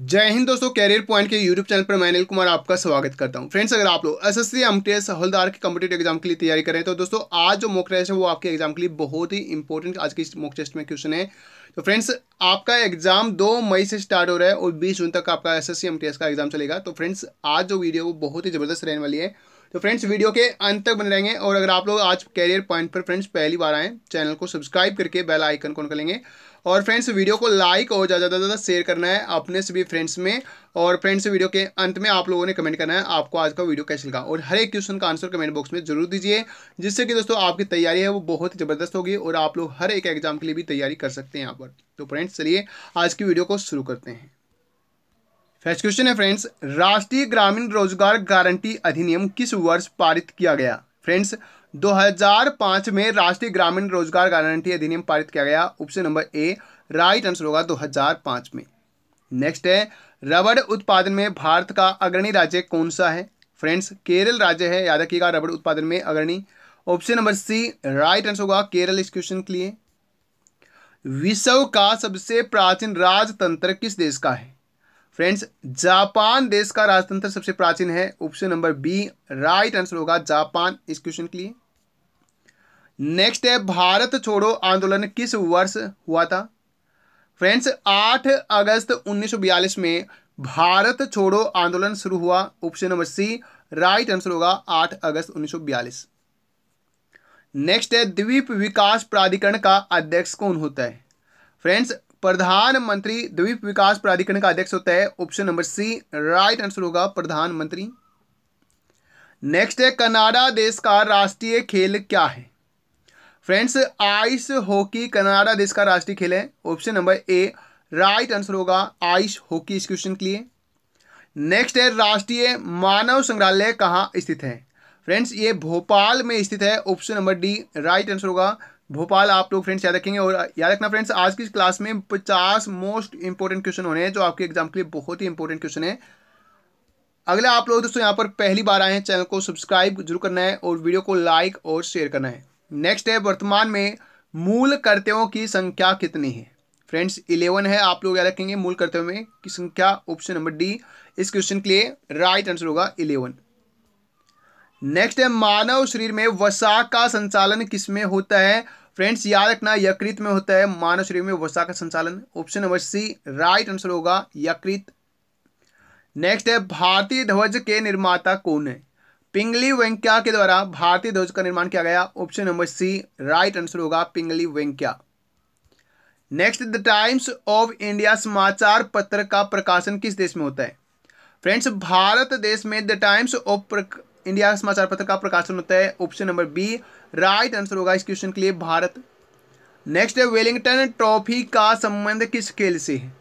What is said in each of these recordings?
जय हिंद दोस्तों कैरियर पॉइंट के यूट्यूब चैनल पर मैं अनिल कुमार आपका स्वागत करता हूं फ्रेंड्स अगर आप लोग S S C M T S हल्दार के कम्पिटेटिव एग्जाम के लिए तैयारी कर रहे हैं तो दोस्तों आज जो मॉक टेस्ट है वो आपके एग्जाम के लिए बहुत ही इंपॉर्टेंट आज के इस मॉक टेस्ट में क्वेश्चन है तो फ्रेंड्स आपका एग्जाम दो मई से स्टार्ट हो रहा है और बीस जून तक आपका S S C M S का एग्जाम चलेगा तो फ्रेंड्स आज जो वीडियो वो बहुत ही ज़बरदस्त रहने वाली है तो फ्रेंड्स वीडियो के अंत तक बने रहेंगे और अगर आप लोग आज कैरियर पॉइंट पर फ्रेंड्स पहली बार आएँ चैनल को सब्सक्राइब करके बेल आइकन को करेंगे और फ्रेंड्स वीडियो को लाइक और ज़्यादा से ज़्यादा शेयर करना है अपने सभी फ्रेंड्स में और फ्रेंड्स वीडियो के अंत में आप लोगों ने कमेंट करना है आपको आज का वीडियो कैसे लगा और हर एक क्वेश्चन का आंसर कमेंट बॉक्स में जरूर दीजिए जिससे कि दोस्तों आपकी तैयारी है वो बहुत ही ज़बरदस्त होगी और आप लोग हर एक एग्जाम के लिए भी तैयारी कर सकते हैं यहाँ पर तो फ्रेंड्स चलिए आज की वीडियो को शुरू करते हैं फर्स्ट क्वेश्चन है फ्रेंड्स राष्ट्रीय ग्रामीण रोजगार गारंटी अधिनियम किस वर्ष पारित किया गया फ्रेंड्स 2005 में राष्ट्रीय ग्रामीण रोजगार गारंटी अधिनियम पारित किया गया option number A right answer होगा 2005 में नेक्स्ट है रबड़ उत्पादन में भारत का अग्रणी राज्य कौन सा है फ्रेंड्स केरल राज्य है याद रखिएगा रबड़ उत्पादन में अग्रणी option number C right answer Kerala केरल इस क्वेश्चन के लिए विश्व का सबसे प्राचीन राजतंत्र किस देश का है फ्रेंड्स जापान देश का राजतंत्र सबसे प्राचीन है option number B right answer होगा जापान इस क्वेश्चन के लिए नेक्स्ट है भारत छोड़ो आंदोलन किस वर्ष हुआ था फ्रेंड्स 8 अगस्त 1942 में भारत छोड़ो आंदोलन शुरू हुआ option number C right answer होगा 8 अगस्त 1942 नेक्स्ट है द्वीप विकास प्राधिकरण का अध्यक्ष कौन होता है फ्रेंड्स प्रधानमंत्री द्वीप विकास प्राधिकरण का अध्यक्ष होता है option number C right answer होगा प्रधानमंत्री नेक्स्ट है कनाडा देश का राष्ट्रीय खेल क्या है फ्रेंड्स आइस हॉकी कनाडा देश का राष्ट्रीय खेल है option number A right answer ice hockey हॉकी इस क्वेश्चन के लिए नेक्स्ट है राष्ट्रीय मानव संग्रहालय कहाँ स्थित है फ्रेंड्स ये भोपाल में स्थित है option number D right answer होगा भोपाल आप लोग फ्रेंड्स याद रखेंगे और याद रखना फ्रेंड्स आज की क्लास में पचास मोस्ट इंपॉर्टेंट क्वेश्चन होने हैं जो आपके एग्जाम के लिए बहुत ही इंपॉर्टेंट क्वेश्चन है अगला आप लोग दोस्तों यहाँ पर पहली बार आए हैं चैनल को सब्सक्राइब जरूर करना है और वीडियो को लाइक और शेयर करना है नेक्स्ट है वर्तमान में मूल कर्तव्यों की संख्या कितनी है फ्रेंड्स इलेवन है आप लोग याद रखेंगे मूल कर्तव्य में की संख्या ऑप्शन नंबर डी इस क्वेश्चन के लिए राइट आंसर होगा इलेवन नेक्स्ट है मानव शरीर में वसा का संचालन किसमें होता है फ्रेंड्स याद रखना यकृत में होता है मानव शरीर में वसा का संचालन option number C right answer होगा यकृत नेक्स्ट है भारतीय ध्वज के निर्माता कौन है पिंगली वेंक्या के द्वारा भारतीय ध्वज का निर्माण किया गया option number C right answer होगा Pingali Venkayya next the Times of India समाचार पत्र का प्रकाशन किस देश में होता है फ्रेंड्स भारत देश में द टाइम्स ऑफ इंडिया समाचार पत्र का प्रकाशन होता है option number B right answer होगा इस क्वेश्चन के लिए भारत नेक्स्ट है वेलिंगटन ट्रॉफी का संबंध किस खेल से है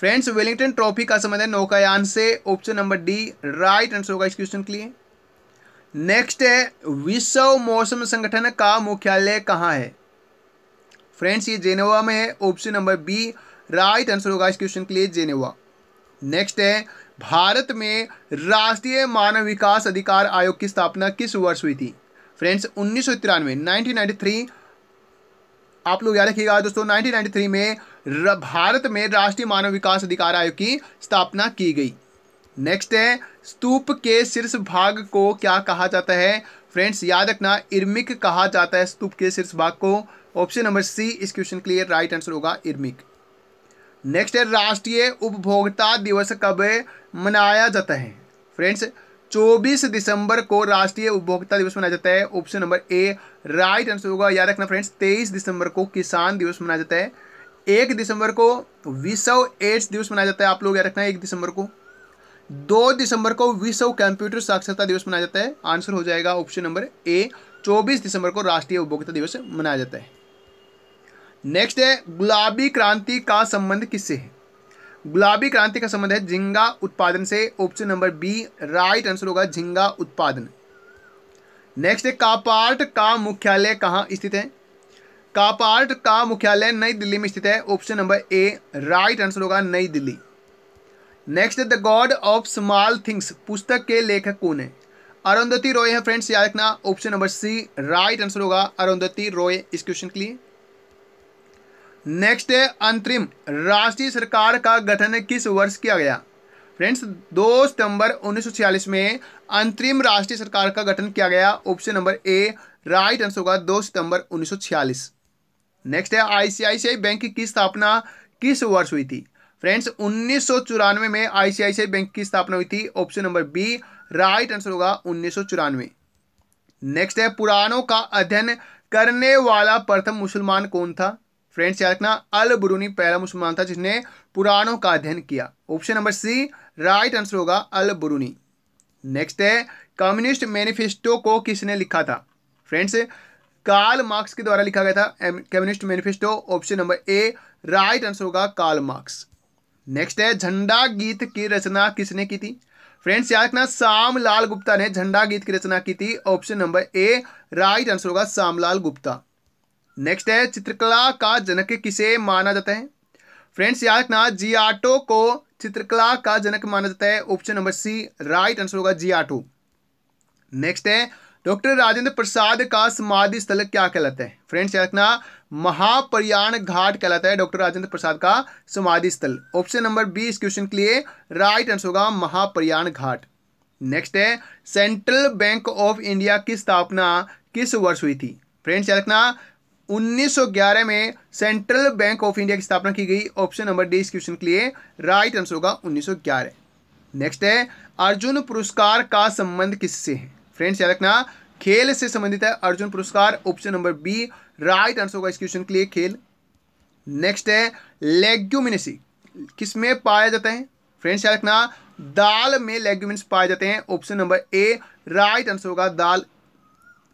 फ्रेंड्स वेलिंगटन ट्रॉफी का संबंध है नौकायान से option number D right answer होगा इस क्वेश्चन के लिए नेक्स्ट है विश्व मौसम संगठन का मुख्यालय कहाँ है फ्रेंड्स ये जेनेवा में है option number B right answer होगा इस क्वेश्चन के लिए जेनेवा नेक्स्ट है भारत में राष्ट्रीय मानव विकास अधिकार आयोग की स्थापना किस वर्ष हुई थी फ्रेंड्स उन्नीस सौ तिरानवे आप लोग याद रखिएगा दोस्तों 1993 में भारत में राष्ट्रीय मानव विकास अधिकार आयोग की स्थापना की गई नेक्स्ट है स्तूप के शीर्ष भाग को क्या कहा जाता है फ्रेंड्स याद रखना इर्मिक कहा जाता है स्तूप के शीर्ष भाग को ऑप्शन नंबर सी इस क्वेश्चन के लिए राइट आंसर होगा इर्मिक नेक्स्ट है राष्ट्रीय उपभोक्ता दिवस कब मनाया जाता है फ्रेंड्स 24 दिसंबर को राष्ट्रीय उपभोक्ता दिवस मनाया जाता है option number A right answer होगा याद रखना फ्रेंड्स तेईस दिसंबर को किसान दिवस मनाया जाता है एक दिसंबर को विश्व एड्स दिवस मनाया जाता है आप लोग याद रखना एक दिसंबर को दो दिसंबर को विश्व कंप्यूटर साक्षरता दिवस मनाया जाता है आंसर हो जाएगा ऑप्शन नंबर ए 24 दिसंबर को राष्ट्रीय उपभोक्ता दिवस मनाया जाता है नेक्स्ट है गुलाबी क्रांति का संबंध किससे है गुलाबी क्रांति का संबंध है झिंगा उत्पादन से option number B right answer होगा झिंगा उत्पादन नेक्स्ट है कापार्ट का मुख्यालय कहाँ स्थित है कापार्ट का मुख्यालय नई दिल्ली में स्थित है option number A right answer होगा नई दिल्ली नेक्स्ट है the God of Small Things पुस्तक के लेखक कौन है अरुंधति रॉय है फ्रेंड्स याद रखना option number C right answer होगा अरुंधति रॉय इस क्वेश्चन के लिए नेक्स्ट है अंतरिम राष्ट्रीय सरकार का गठन किस वर्ष किया गया फ्रेंड्स 2 सितंबर 1946 में अंतरिम राष्ट्रीय सरकार का गठन किया गया option number A right answer होगा 2 सितंबर 1946 नेक्स्ट है आईसीआईसीआई बैंक की स्थापना किस वर्ष हुई थी फ्रेंड्स उन्नीस में आईसीआईसीआई बैंक की स्थापना हुई थी option number B right answer होगा उन्नीस नेक्स्ट है पुराणों का अध्ययन करने वाला प्रथम मुसलमान कौन था फ्रेंड्स याद रखना अल बुरूनी पहला मुसलमान था जिसने पुराणों का अध्ययन किया option number C right answer होगा अल बुरूनी नेक्स्ट है कम्युनिस्ट मैनिफेस्टो को किसने लिखा था फ्रेंड्स कार्ल मार्क्स के द्वारा लिखा गया था communist manifesto option number A right answer होगा कार्ल मार्क्स नेक्स्ट है झंडा गीत की रचना किसने की थी फ्रेंड्स याद रखना लाल गुप्ता ने झंडा गीत की रचना की थी option number A right answer होगा श्यामलाल गुप्ता नेक्स्ट है चित्रकला का जनक किसे माना जाता है फ्रेंड्स याद रखना आटो को चित्रकला का जनक माना जाता है option number C right answer होगा आटो नेक्स्ट है डॉक्टर राजेंद्र प्रसाद का समाधि स्थल क्या कहलाता है फ्रेंड्स याद रखना महाप्रयाण घाट कहलाता है डॉक्टर राजेंद्र प्रसाद का समाधि स्थल ऑप्शन नंबर बी इस क्वेश्चन के लिए राइट आंसर होगा महाप्रयाण घाट नेक्स्ट है सेंट्रल बैंक ऑफ इंडिया की स्थापना किस वर्ष हुई थी फ्रेंड्स याद रखना 1911 में सेंट्रल बैंक ऑफ इंडिया की स्थापना की गई ऑप्शन नंबर डी इस क्वेश्चन के लिए राइट आंसर होगा 1911 नेक्स्ट है अर्जुन पुरस्कार का संबंध किससे है फ्रेंड्स याद रखना खेल से संबंधित है अर्जुन पुरस्कार option number B right answer होगा इस क्वेश्चन के लिए खेल नेक्स्ट है लेग्यूमिनसी किस में पाया जाता है फ्रेंड्स याद रखना दाल में लेग्यूमिन पाए जाते हैं option number A right answer होगा दाल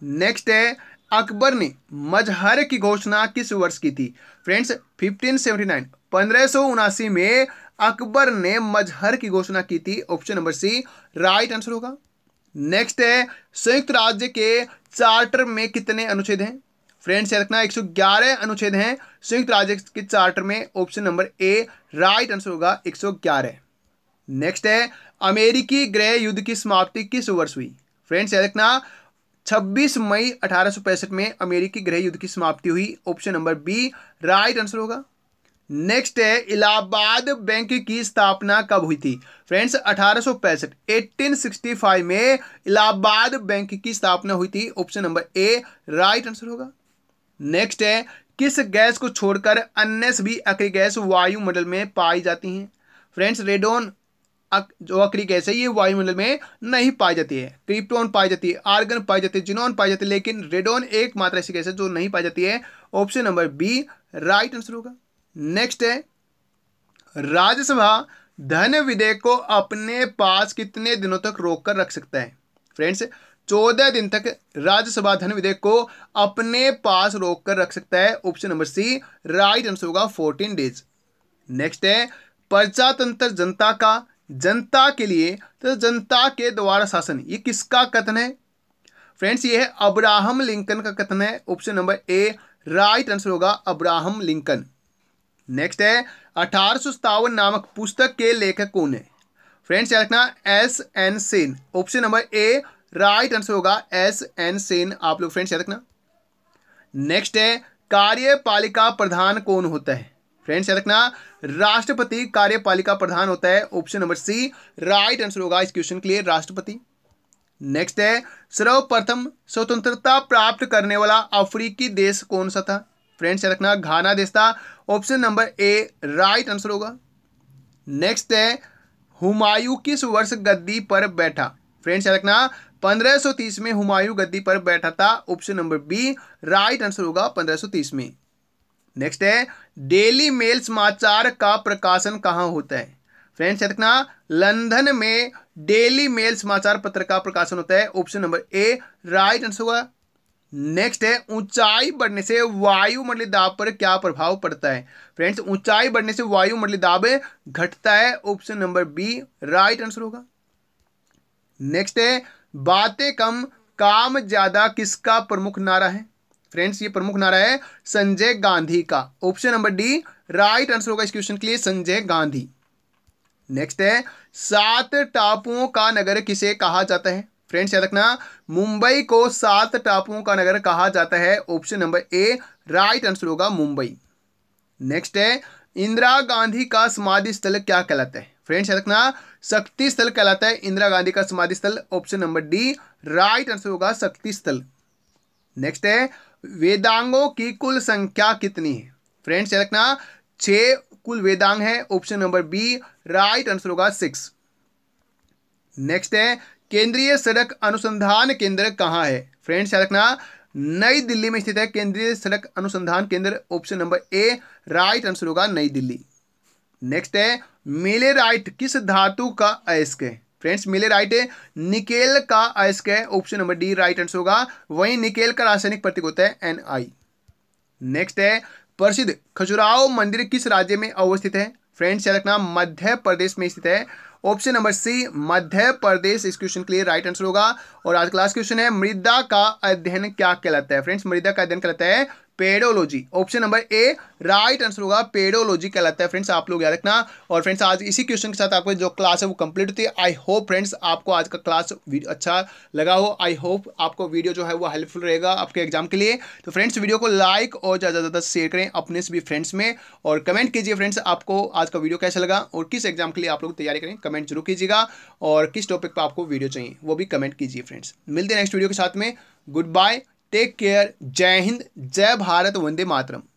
नेक्स्ट है अकबर ने मजहर की घोषणा किस वर्ष की थी फ्रेंड्स 1579 1579 में अकबर ने मजहर की घोषणा की थी option number C right answer होगा नेक्स्ट है संयुक्त राज्य के चार्टर में कितने अनुच्छेद हैं फ्रेंड्स याद रखना 111 अनुच्छेद हैं संयुक्त राज्य के चार्टर में option number A right answer होगा 111 नेक्स्ट है अमेरिकी गृह युद्ध की समाप्ति किस वर्ष हुई फ्रेंड्स याद रखना 26 मई अठारह में अमेरिकी गृह युद्ध की समाप्ति हुई option number B right answer होगा नेक्स्ट है इलाहाबाद बैंक की स्थापना कब हुई थी फ्रेंड्स अठारह 1865 में इलाहाबाद बैंक की स्थापना हुई थी option number A right answer होगा नेक्स्ट है किस गैस को छोड़कर अन्य सभी अक्री गैस वायुमंडल में पाई जाती हैं फ्रेंड्स रेडोन जो अक्रिक गैस है ये वायुमंडल में नहीं पाई जाती है क्रिप्टोन पाई जाती है आर्गन पाई जाती है जिनोन पाई जाती है लेकिन रेडोन एक मात्र ऐसी गैस है जो नहीं पाई जाती है option number B right answer होगा नेक्स्ट है राज्यसभा धन विधेयक को अपने पास कितने दिनों तक रोक कर रख सकता है फ्रेंड्स चौदह दिन तक राज्यसभा धन विधेयक को अपने पास रोक कर रख सकता है option number C right answer होगा फोर्टीन डेज नेक्स्ट है प्रजातंत्र जनता का जनता के लिए तो जनता के द्वारा शासन ये किसका कथन है फ्रेंड्स ये है अब्राहम लिंकन का कथन है option number A right answer होगा अब्राहम लिंकन नेक्स्ट है अठारह नामक पुस्तक के लेखक कौन है फ्रेंड्स याद रखना S N Sen option number A right answer S N N सेन आप लोग फ्रेंड्स याद रखना नेक्स्ट है कार्यपालिका प्रधान कौन होता है फ्रेंड्स याद रखना राष्ट्रपति कार्यपालिका प्रधान होता है option number C right answer होगा इस क्वेश्चन के लिए राष्ट्रपति नेक्स्ट है सर्वप्रथम स्वतंत्रता प्राप्त करने वाला अफ्रीकी देश कौन सा था फ्रेंड्स याद रखना घाना देश था option number A right answer होगा नेक्स्ट है हुमायूं किस वर्ष गद्दी पर बैठा फ्रेंड्स याद रखना 1530 में हुमायूं गद्दी पर बैठा था option number B right answer होगा 1530 में नेक्स्ट है डेली मेल समाचार का प्रकाशन कहाँ होता है फ्रेंड्स याद रखना लंदन में डेली मेल समाचार पत्र का प्रकाशन होता है option number A right answer होगा नेक्स्ट है ऊंचाई बढ़ने से वायुमंडल दाब पर क्या प्रभाव पड़ता है फ्रेंड्स ऊंचाई बढ़ने से वायुमंडल दाब घटता है option number B right answer होगा नेक्स्ट है बातें कम काम ज्यादा किसका प्रमुख नारा है फ्रेंड्स ये प्रमुख नारा है संजय गांधी का option number D right answer होगा इस क्वेश्चन के लिए संजय गांधी नेक्स्ट है सात टापुओं का नगर किसे कहा जाता है फ्रेंड्स याद रखना मुंबई को सात टापुओं का नगर कहा जाता है option number A right answer होगा मुंबई नेक्स्ट है इंदिरा गांधी का समाधि स्थल क्या कहलाता है फ्रेंड्स याद रखना शक्ति स्थल कहलाता है इंदिरा गांधी का समाधि स्थल option number D right answer होगा शक्ति स्थल नेक्स्ट है वेदांगों की कुल संख्या कितनी है फ्रेंड्स याद रखना छ कुल वेदांग है option number B right answer होगा सिक्स नेक्स्ट है केंद्रीय सड़क अनुसंधान केंद्र कहाँ है फ्रेंड्स याद रखना नई दिल्ली में स्थित है केंद्रीय सड़क अनुसंधान केंद्र option number A right answer होगा नई दिल्ली नेक्स्ट है मेले राइट किस धातु का अयस्क है फ्रेंड्स मिले राइट है निकेल का आयस्क है option number D right answer होगा वहीं निकेल का रासायनिक प्रतीक होता है एन आई नेक्स्ट है प्रसिद्ध खजुराहो मंदिर किस राज्य में अवस्थित है फ्रेंड्स याद रखना मध्य प्रदेश में स्थित है ऑप्शन नंबर सी मध्य प्रदेश इस क्वेश्चन के लिए राइट आंसर होगा और आज क्लास क्वेश्चन है मृदा का अध्ययन क्या कहलाता है फ्रेंड्स मृदा का अध्ययन कहलाता है pedology option number A right answer होगा पेडोलॉजी कहलाता है फ्रेंड्स आप लोग याद रखना और फ्रेंड्स आज इसी क्वेश्चन के साथ आपको जो क्लास है वो कंप्लीट होती है आई होप फ्रेंड्स आपको आज का क्लास अच्छा लगा हो आई होप आपको वीडियो जो है वो हेल्पफुल रहेगा आपके एग्जाम के लिए तो फ्रेंड्स वीडियो को लाइक और ज़्यादा ज़्यादा शेयर करें अपने सभी फ्रेंड्स में और कमेंट कीजिए फ्रेंड्स आपको आज का वीडियो कैसा लगा और किस एग्जाम के लिए आप लोग तैयारी करें कमेंट जरूर कीजिएगा और किस टॉपिक पर आपको वीडियो चाहिए वो भी कमेंट कीजिए फ्रेंड्स मिलते हैं नेक्स्ट वीडियो के साथ में गुड बाय टेक केयर जय हिंद जय भारत वंदे मातरम